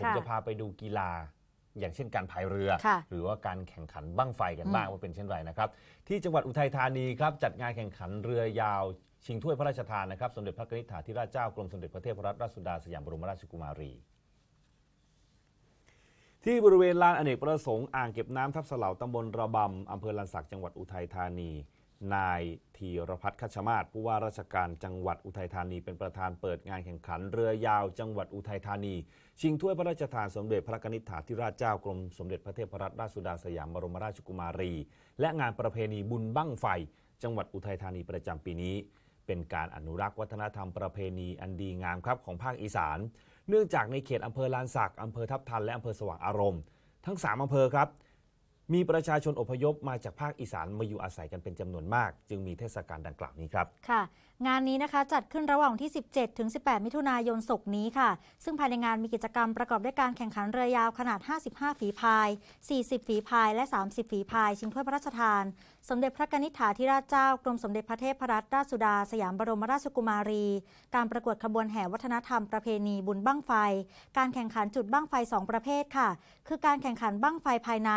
ี๋ยวผมจะพาไปดูกีฬาอย่างเช่นการพายเรือ หรือว่าการแข่งขันบั้งไฟกันบ้างว่าเป็นเช่นไรนะครับ ที่จังหวัดอุทัยธานีครับจัดงานแข่งขันเรือยาว ชิงถ้วยพระราชทานนะครับสมเด็จพระนิธิถาธิราชเจ้ากรมสมเด็จพระเทพรัตนราชสุดาสยามบรมราชกุมารี ที่บริเวณลานอเนกประสงค์อ่างเก็บน้ำทับเสลาตำบลระบำอำเภอลานสักจังหวัดอุทัยธานีนายธีรพัฒน์ขชมาศผู้ว่าราชการจังหวัดอุทัยธานีเป็นประธานเปิดงานแข่งขัน เรือยาว จังหวัดอุทัยธานี ชิงถ้วยพระราชทานสมเด็จพระนิธิถาธิราชเจ้ากรมสมเด็จพระเทพรัตนราชสุดาสยามบรมราชกุมารี และงานประเพณีบุญบั้งไฟจังหวัดอุทัยธานีประจำปีนี้ เป็นการอนุรักษ์วัฒนธรรม ประเพณีอันดีงามครับของภาคอีสานเนื่องจากในเขตอำเภอลานสักอำเภอทับทันและอำเภอสว่างอารมณ์ ทั้ง3อำเภอครับมีประชาชนอพยพมาจากภาคอีสาน มาอยู่อาศัยกันเป็นจำนวนมาก จึงมีเทศกาลดังกล่าวนี้ครับ ค่ะ งานนี้นะคะจัดขึ้นระหว่างที่ 17 ถึง 18 มิถุนายนศกนี้ค่ะ ซึ่งภายในงานมีกิจกรรมประกอบด้วยการแข่งขันเรือยาวขนาด 55 ฝีพาย 40 ฝีพายและ 30 ฝีพาย ชิงถ้วยพระราชทาน สมเด็จพระกนิษฐาธิราชเจ้ากรมสมเด็จพระเทพรัตนราชสุดา สยามบรมราชกุมารี การประกวดขบวนแห่วัฒนธรรมประเพณีบุญบั้งไฟ การแข่งขันจุดบั้งไฟ 2 ประเภทค่ะ คือการแข่งขันบั้งไฟภายใน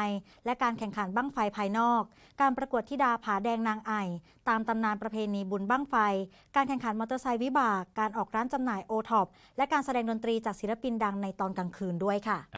และการแข่งขันบั้งไฟภายนอก การประกวดีิดาผาแดงนางไอ ตามตำนานประเพณีบุญบั้งไฟ การแข่งขันมอเตอร์ไซค์วิบาก การออกร้านจำหน่ายโอท็อป และการแสดงดนตรีจากศิลปินดังในตอนกลางคืนด้วยค่ะ